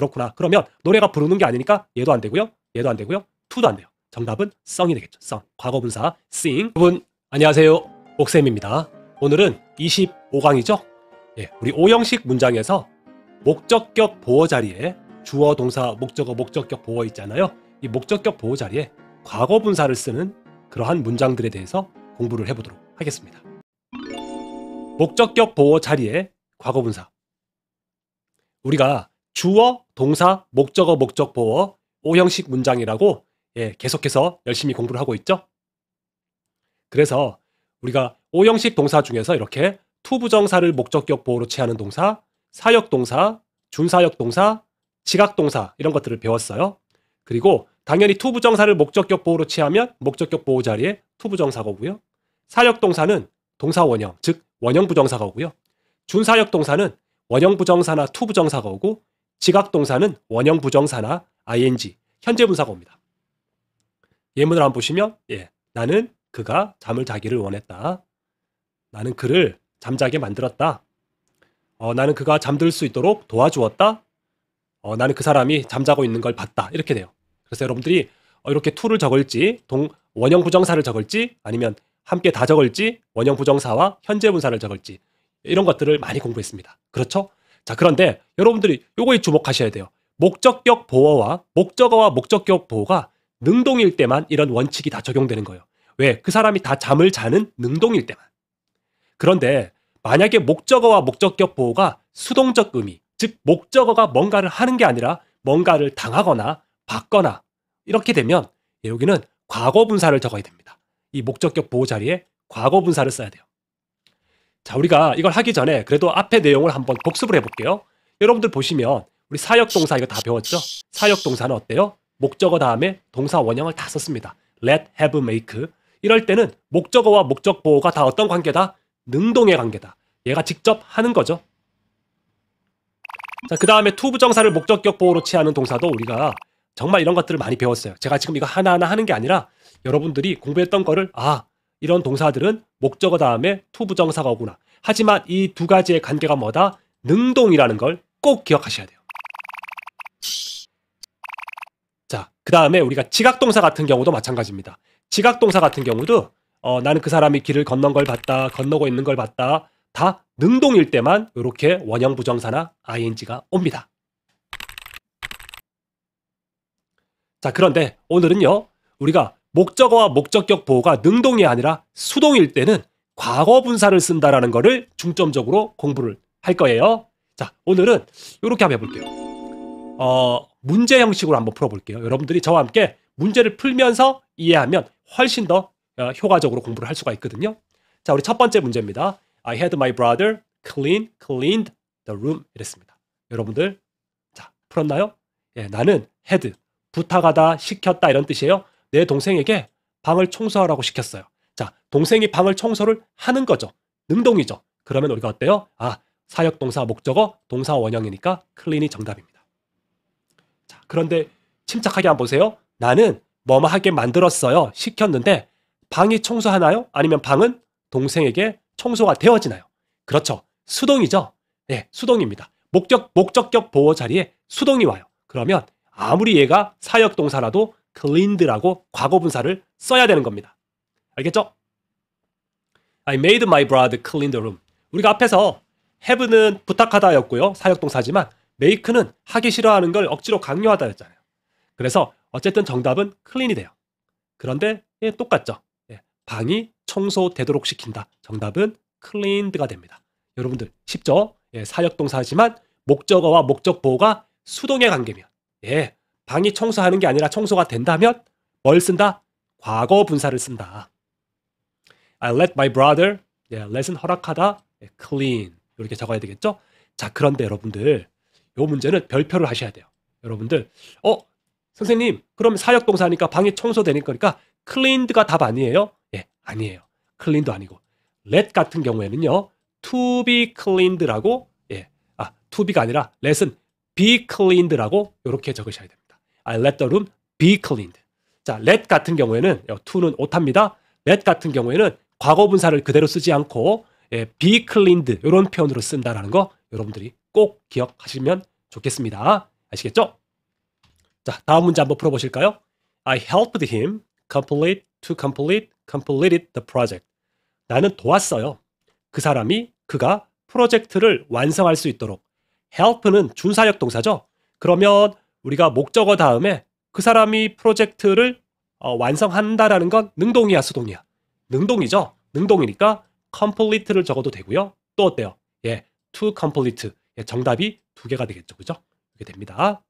그렇구나. 그러면 노래가 부르는 게 아니니까 얘도 안 되고요. 얘도 안 되고요. 투도 안 돼요. 정답은 썽이 되겠죠. 썽. 과거분사 sing. 여러분 안녕하세요. 옥쌤입니다. 오늘은 25강이죠. 예, 우리 5형식 문장에서 목적격 보호 자리에 주어 동사 목적어 목적격 보호 있잖아요. 이 목적격 보호 자리에 과거분사를 쓰는 그러한 문장들에 대해서 공부를 해보도록 하겠습니다. 목적격 보호 자리에 과거분사. 우리가 주어, 동사, 목적어, 목적 보어 5형식 문장이라고 예, 계속해서 열심히 공부를 하고 있죠. 그래서 우리가 5형식 동사 중에서 이렇게 투부정사를 목적격 보호로 취하는 동사, 사역 동사, 준사역 동사, 지각 동사 이런 것들을 배웠어요. 그리고 당연히 투부정사를 목적격 보호로 취하면 목적격 보호 자리에 투부정사고고요. 사역 동사는 동사 원형, 즉 원형 부정사고고요. 준사역 동사는 원형 부정사나 투부정사고고 지각동사는 원형 부정사나 ing, 현재 분사고입니다. 예문을 한번 보시면 예, 나는 그가 잠을 자기를 원했다. 나는 그를 잠자게 만들었다. 어, 나는 그가 잠들 수 있도록 도와주었다. 어, 나는 그 사람이 잠자고 있는 걸 봤다. 이렇게 돼요. 그래서 여러분들이 어, 이렇게 투를 적을지 동 원형 부정사를 적을지 아니면 함께 다 적을지 원형 부정사와 현재 분사를 적을지 이런 것들을 많이 공부했습니다. 그렇죠? 자, 그런데 여러분들이 요거에 주목하셔야 돼요. 목적격 보호와 목적어와 목적격 보호가 능동일 때만 이런 원칙이 다 적용되는 거예요. 왜? 그 사람이 다 잠을 자는 능동일 때만. 그런데 만약에 목적어와 목적격 보호가 수동적 의미, 즉 목적어가 뭔가를 하는 게 아니라 뭔가를 당하거나 받거나 이렇게 되면 여기는 과거 분사를 적어야 됩니다. 이 목적격 보호 자리에 과거 분사를 써야 돼요. 자, 우리가 이걸 하기 전에 그래도 앞에 내용을 한번 복습을 해볼게요. 여러분들 보시면 우리 사역동사 이거 다 배웠죠? 사역동사는 어때요? 목적어 다음에 동사 원형을 다 썼습니다. let, have, make. 이럴 때는 목적어와 목적 보호가 다 어떤 관계다? 능동의 관계다. 얘가 직접 하는 거죠. 자, 그 다음에 투 부정사를 목적격 보호로 취하는 동사도 우리가 정말 이런 것들을 많이 배웠어요. 제가 지금 이거 하나하나 하는 게 아니라 여러분들이 공부했던 거를 아, 이런 동사들은 목적어 다음에 to 부정사가 오구나. 하지만 이 두 가지의 관계가 뭐다? 능동이라는 걸 꼭 기억하셔야 돼요. 자, 그 다음에 우리가 지각동사 같은 경우도 마찬가지입니다. 지각동사 같은 경우도 어, 나는 그 사람이 길을 건넌 걸 봤다, 건너고 있는 걸 봤다. 다 능동일 때만 이렇게 원형 부정사나 ing가 옵니다. 자, 그런데 오늘은요, 우리가 목적어와 목적격 보호가 능동이 아니라 수동일 때는 과거 분사를 쓴다라는 거를 중점적으로 공부를 할 거예요. 자, 오늘은 이렇게 한번 해볼게요. 어, 문제 형식으로 한번 풀어볼게요. 여러분들이 저와 함께 문제를 풀면서 이해하면 훨씬 더 어, 효과적으로 공부를 할 수가 있거든요. 자, 우리 첫 번째 문제입니다. I had my brother clean, cleaned the room 이랬습니다. 여러분들, 자, 풀었나요? 예, 나는 had, 부탁하다, 시켰다 이런 뜻이에요. 내 동생에게 방을 청소하라고 시켰어요. 자, 동생이 방을 청소를 하는 거죠. 능동이죠. 그러면 우리가 어때요? 아, 사역 동사 목적어 동사 원형이니까 클린이 정답입니다. 자, 그런데 침착하게 한번 보세요. 나는 뭐뭐하게 만들었어요. 시켰는데 방이 청소하나요? 아니면 방은 동생에게 청소가 되어지나요? 그렇죠. 수동이죠. 예, 네, 수동입니다. 목적 목적격 보호 자리에 수동이 와요. 그러면 아무리 얘가 사역 동사라도 cleaned라고 과거분사를 써야 되는 겁니다. 알겠죠? I made my brother clean the room. 우리가 앞에서 have는 부탁하다였고요. 사역동사지만 make는 하기 싫어하는 걸 억지로 강요하다였잖아요. 그래서 어쨌든 정답은 clean이 돼요. 그런데 예, 똑같죠. 예, 방이 청소되도록 시킨다. 정답은 cleaned가 됩니다. 여러분들 쉽죠? 예, 사역동사지만 목적어와 목적 보호가 수동의 관계면 예, 방이 청소하는 게 아니라 청소가 된다면 뭘 쓴다? 과거 분사를 쓴다. I let my brother, 예, let은 허락하다, 네, clean 이렇게 적어야 되겠죠? 자 그런데 여러분들 요 문제는 별표를 하셔야 돼요. 여러분들 어 선생님 그럼 사역동사니까 방이 청소되니까 그러니까 cleaned가 답 아니에요? 예 아니에요. c l e a n 도 아니고 let 같은 경우에는요 to be cleaned라고 예, 아 to be가 아니라 let은 be cleaned라고 이렇게 적으셔야 됩니다. I 아, let the room be cleaned. 자, let 같은 경우에는 어, to는 오타입니다. let 같은 경우에는 과거 분사를 그대로 쓰지 않고 예, be cleaned 이런 표현으로 쓴다라는 거 여러분들이 꼭 기억하시면 좋겠습니다. 아시겠죠? 자, 다음 문제 한번 풀어 보실까요? I helped him complete to complete completed the project. 나는 도왔어요. 그 사람이 그가 프로젝트를 완성할 수 있도록 help는 준사역 동사죠. 그러면 우리가 목적어 다음에 그 사람이 프로젝트를 어, 완성한다라는 건 능동이야, 수동이야? 능동이죠. 능동이니까 complete를 적어도 되고요. 또 어때요? 예, to complete. 예, 정답이 두 개가 되겠죠. 그죠? 이렇게 됩니다.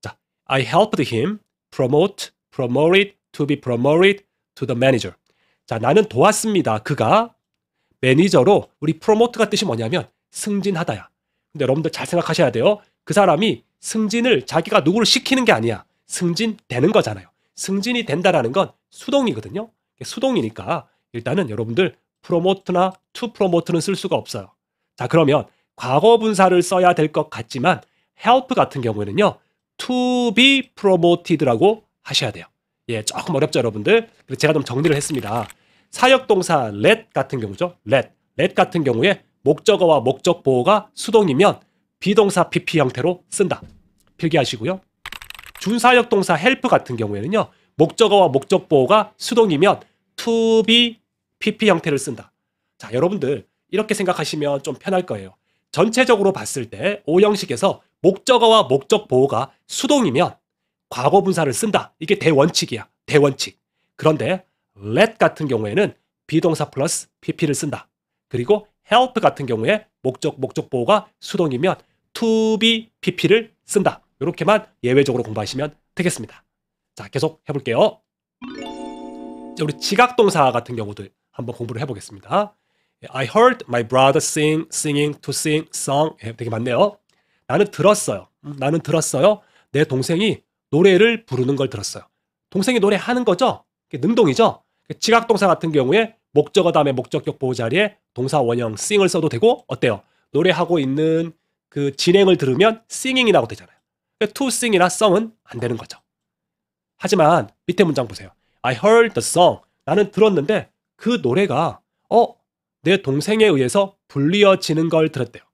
자, I helped him promote, promoted, to be promoted to the manager. 자, 나는 도왔습니다. 그가 매니저로 우리 promote가 뜻이 뭐냐면 승진하다야. 근데 여러분들 잘 생각하셔야 돼요. 그 사람이 승진을 자기가 누구를 시키는 게 아니야. 승진 되는 거잖아요. 승진이 된다라는 건 수동이거든요. 수동이니까 일단은 여러분들 프로모트나 투 프로모트는 쓸 수가 없어요. 자, 그러면 과거 분사를 써야 될 것 같지만 help 같은 경우에는요. to be promoted라고 하셔야 돼요. 예, 조금 어렵죠, 여러분들. 그래서 제가 좀 정리를 했습니다. 사역 동사 let 같은 경우죠. let. let 같은 경우에 목적어와 목적 보호가 수동이면 비동사 PP 형태로 쓴다. 필기하시고요. 준사역 동사 help 같은 경우에는요. 목적어와 목적 보호가 수동이면 to be PP 형태를 쓴다. 자, 여러분들 이렇게 생각하시면 좀 편할 거예요. 전체적으로 봤을 때 O형식에서 목적어와 목적 보호가 수동이면 과거 분사를 쓴다. 이게 대원칙이야. 대원칙. 그런데 let 같은 경우에는 비동사 플러스 pp를 쓴다. 그리고 help 같은 경우에 목적 목적 보호가 수동이면 투비 be pp를 쓴다. 이렇게만 예외적으로 공부하시면 되겠습니다. 자, 계속 해볼게요. 우리 지각동사 같은 경우도 한번 공부를 해보겠습니다. I heard my brother sing, singing, to sing, song. 예, 되게 많네요. 나는 들었어요. 음, 나는 들었어요. 내 동생이 노래를 부르는 걸 들었어요. 동생이 노래하는 거죠? 능동이죠? 지각동사 같은 경우에 목적어 다음에 목적격 보호 자리에 동사 원형 sing을 써도 되고 어때요? 노래하고 있는 그 진행을 들으면 singing이라고 되잖아요. 그 to sing이나 song은 안 되는 거죠. 하지만 밑에 문장 보세요. I heard the song. 나는 들었는데 그 노래가 어, 내 동생에 의해서 불리어지는 걸 들었대요.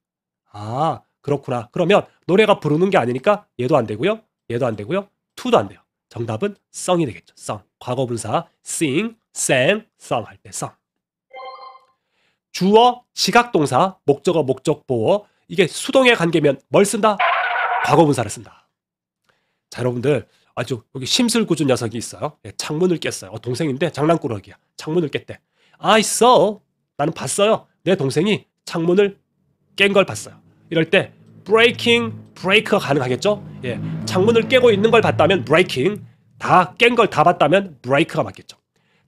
아, 그렇구나. 그러면 노래가 부르는 게 아니니까 얘도 안 되고요. 얘도 안 되고요. to도 안 돼요. 정답은 song이 되겠죠. song. 과거 분사 sing, sang, song 할 때 song. 주어, 지각 동사, 목적어, 목적 보어, 이게 수동의 관계면 뭘 쓴다? 과거분사를 쓴다. 자, 여러분들 아주 여기 심술궂은 녀석이 있어요. 예, 창문을 깼어요. 어, 동생인데 장난꾸러기야. 창문을 깼대. I 아, saw. 나는 봤어요. 내 동생이 창문을 깬 걸 봤어요. 이럴 때 breaking, break가 가능하겠죠? 예, 창문을 깨고 있는 걸 봤다면 breaking, 다 깬 걸 다 봤다면 break가 맞겠죠.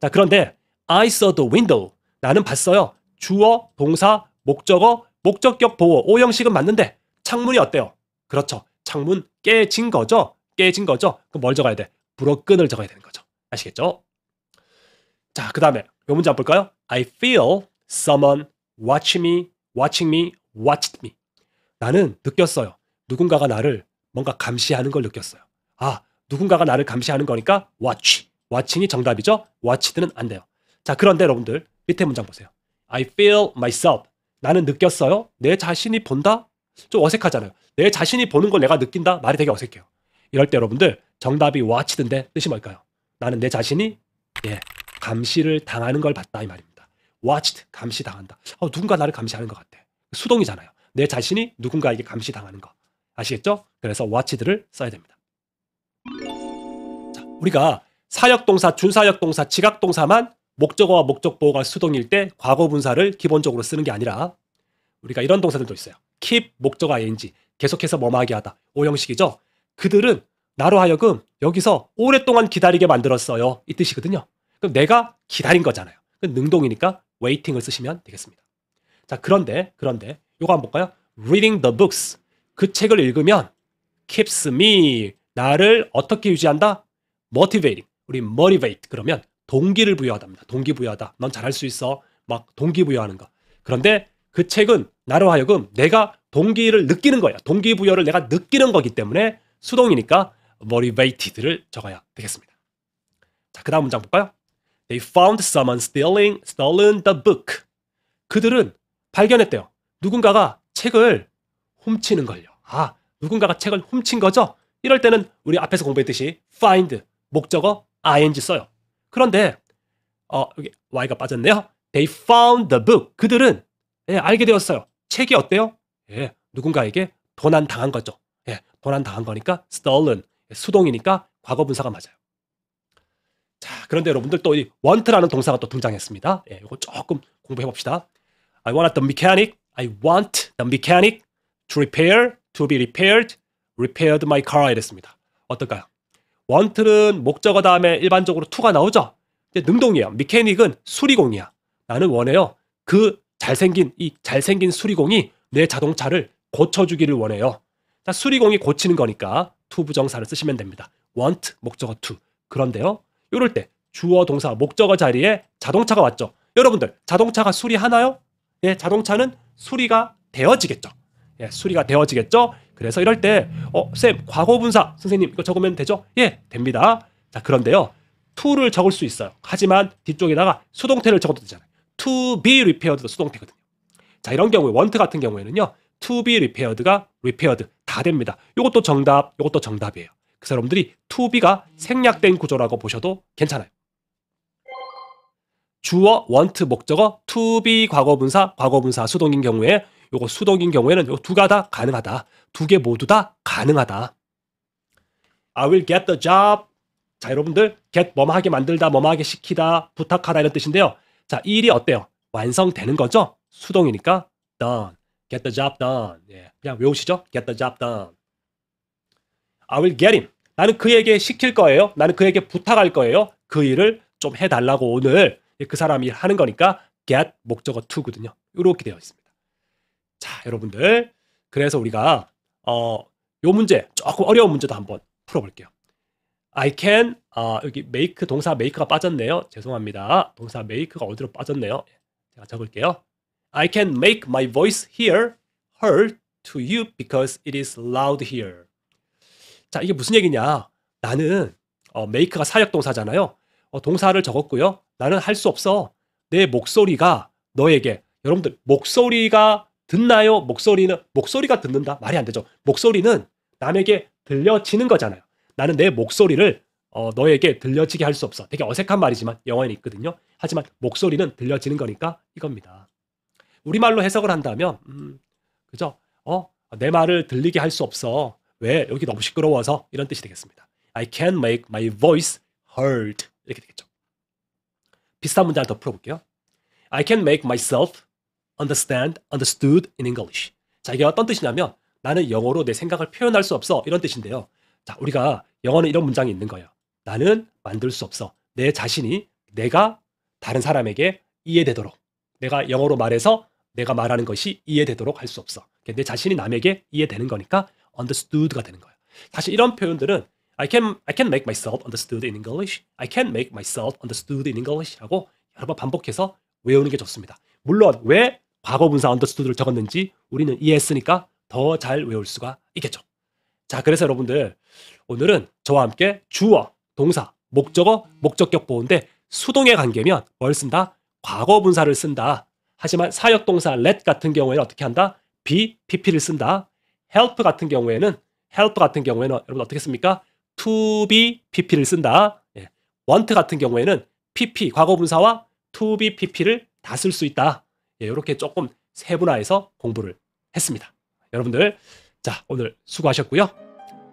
자, 그런데 I saw the window. 나는 봤어요. 주어, 동사, 목적어, 목적격 보호 O형식은 맞는데 창문이 어때요? 그렇죠. 창문 깨진 거죠. 깨진 거죠. 그럼 뭘 적어야 돼? 불어끈을 적어야 되는 거죠. 아시겠죠? 자, 그 다음에 요 문제 한번 볼까요? I feel someone watch i n g me, watching me, watched me. 나는 느꼈어요. 누군가가 나를 뭔가 감시하는 걸 느꼈어요. 아, 누군가가 나를 감시하는 거니까 watch. watching이 정답이죠? watched는 안 돼요. 자, 그런데 여러분들 밑에 문장 보세요. I feel myself. 나는 느꼈어요. 내 자신이 본다? 좀 어색하잖아요. 내 자신이 보는 걸 내가 느낀다? 말이 되게 어색해요. 이럴 때 여러분들 정답이 와치든데 뜻이 뭘까요? 나는 내 자신이 예, 감시를 당하는 걸 봤다 이 말입니다. watched 감시 당한다. 어, 누군가 나를 감시하는 것 같아. 수동이잖아요. 내 자신이 누군가에게 감시 당하는 거 아시겠죠? 그래서 watched를 써야 됩니다. 자, 우리가 사역동사, 준사역동사, 지각동사만 목적어와 목적 보호가 수동일 때 과거 분사를 기본적으로 쓰는 게 아니라 우리가 이런 동사들도 있어요. keep 목적어 ing 계속해서 뭐하게 하다. 오형식이죠. 그들은 나로 하여금 여기서 오랫동안 기다리게 만들었어요. 이 뜻이거든요. 그럼 내가 기다린 거잖아요. 능동이니까 waiting을 쓰시면 되겠습니다. 자, 그런데 그런데 요거 한번 볼까요? reading the books. 그 책을 읽으면 keeps me 나를 어떻게 유지한다? motivating. 우리 motivate 그러면 동기를 부여하답니다. 동기부여하다. 넌 잘할 수 있어. 막 동기부여하는 거. 그런데 그 책은 나로 하여금 내가 동기를 느끼는 거예요 동기부여를 내가 느끼는 거기 때문에 수동이니까 motivated를 적어야 되겠습니다. 자, 그 다음 문장 볼까요? They found someone stealing, stolen the book. 그들은 발견했대요. 누군가가 책을 훔치는 걸요. 아, 누군가가 책을 훔친 거죠? 이럴 때는 우리 앞에서 공부했듯이 find, 목적어, ing 써요. 그런데 어, 여기 y가 빠졌네요. They found the book. 그들은 예, 알게 되었어요. 책이 어때요? 예, 누군가에게 도난 당한 거죠. 예, 도난 당한 거니까 stolen 예, 수동이니까 과거 분사가 맞아요. 자, 그런데 여러분들 또 이 want라는 동사가 또 등장했습니다. 예, 이거 조금 공부해 봅시다. I want the mechanic. I want the mechanic to repair, to be repaired, repaired my car 이랬습니다. 어떨까요? 원틀은 목적어 다음에 일반적으로 투가 나오죠. 근데 능동이에요. 미케닉은 수리공이야. 나는 원해요. 그 잘생긴 이 잘생긴 수리공이 내 자동차를 고쳐주기를 원해요. 자, 수리공이 고치는 거니까 투 부정사를 쓰시면 됩니다. want 목적어 투. 그런데요. 이럴 때 주어 동사 목적어 자리에 자동차가 왔죠. 여러분들 자동차가 수리하나요? 예, 자동차는 수리가 되어지겠죠. 예, 수리가 되어지겠죠. 그래서 이럴 때 어, 쌤, 과거 분사 선생님 이거 적으면 되죠? 예, 됩니다. 자, 그런데요. to를 적을 수 있어요. 하지만 뒤쪽에다가 수동태를 적어도 되잖아요. to be repaired도 수동태거든요. 자, 이런 경우에 원트 같은 경우에는요. to be repaired가 repaired 다 됩니다. 이것도 정답, 이것도 정답이에요. 그 사람들이 to be가 생략된 구조라고 보셔도 괜찮아요. 주어, want, 목적어, to be 과거분사, 과거분사 수동인 경우에 요거 수동인 경우에는 요 두가 다 가능하다. 두 개 모두 다 가능하다. I will get the job. 자, 여러분들 get 뭐뭐하게 만들다, 뭐뭐하게 시키다, 부탁하다 이런 뜻인데요. 자, 이 일이 어때요? 완성되는 거죠? 수동이니까 done. get the job done. 예, 그냥 외우시죠? get the job done. I will get him. 나는 그에게 시킬 거예요. 나는 그에게 부탁할 거예요. 그 일을 좀 해달라고 오늘 그 사람이 하는 거니까 get 목적어 to거든요. 이렇게 되어 있습니다. 자, 여러분들. 그래서 우리가 어, 요 문제 조금 어려운 문제도 한번 풀어볼게요. I can 아, 여기 make 동사 make가 빠졌네요. 죄송합니다. 동사 make가 어디로 빠졌네요. 제가 적을게요. I can make my voice here heard to you because it is loud here. 자, 이게 무슨 얘기냐? 나는 어, make가 사역 동사잖아요. 어, 동사를 적었고요. 나는 할 수 없어. 내 목소리가 너에게 여러분들 목소리가 듣나요? 목소리는 목소리가 듣는다 말이 안 되죠. 목소리는 남에게 들려지는 거잖아요. 나는 내 목소리를 어, 너에게 들려지게 할 수 없어. 되게 어색한 말이지만 영어에는 있거든요. 하지만 목소리는 들려지는 거니까 이겁니다. 우리말로 해석을 한다면 음, 그죠? 어, 내 말을 들리게 할 수 없어. 왜? 여기 너무 시끄러워서 이런 뜻이 되겠습니다. I can't make my voice heard. 이렇게 되겠죠. 비슷한 문장을 더 풀어볼게요. I can't make myself understand, understood in English. 자, 이게 어떤 뜻이냐면 나는 영어로 내 생각을 표현할 수 없어. 이런 뜻인데요. 자, 우리가 영어는 이런 문장이 있는 거예요. 나는 만들 수 없어. 내 자신이 내가 다른 사람에게 이해되도록 내가 영어로 말해서 내가 말하는 것이 이해되도록 할 수 없어. 그러니까 내 자신이 남에게 이해되는 거니까 understood가 되는 거예요. 사실 이런 표현들은 I can I can make myself understood in English. I can make myself understood in English라고 여러 번 반복해서 외우는 게 좋습니다. 물론 왜 과거 분사 언더스투드를 적었는지 우리는 이해했으니까 더 잘 외울 수가 있겠죠. 자, 그래서 여러분들 오늘은 저와 함께 주어, 동사, 목적어, 목적격 보호인데 수동의 관계면 뭘 쓴다? 과거 분사를 쓴다. 하지만 사역 동사 let 같은 경우에는 어떻게 한다? be, pp를 쓴다. help 같은 경우에는 help 같은 경우에는 여러분 어떻게 씁니까? to be, pp를 쓴다. 예. want 같은 경우에는 pp 과거 분사와 to be, pp를 다 쓸 수 있다. 이렇게 예, 조금 세분화해서 공부를 했습니다. 여러분들 자 오늘 수고하셨고요.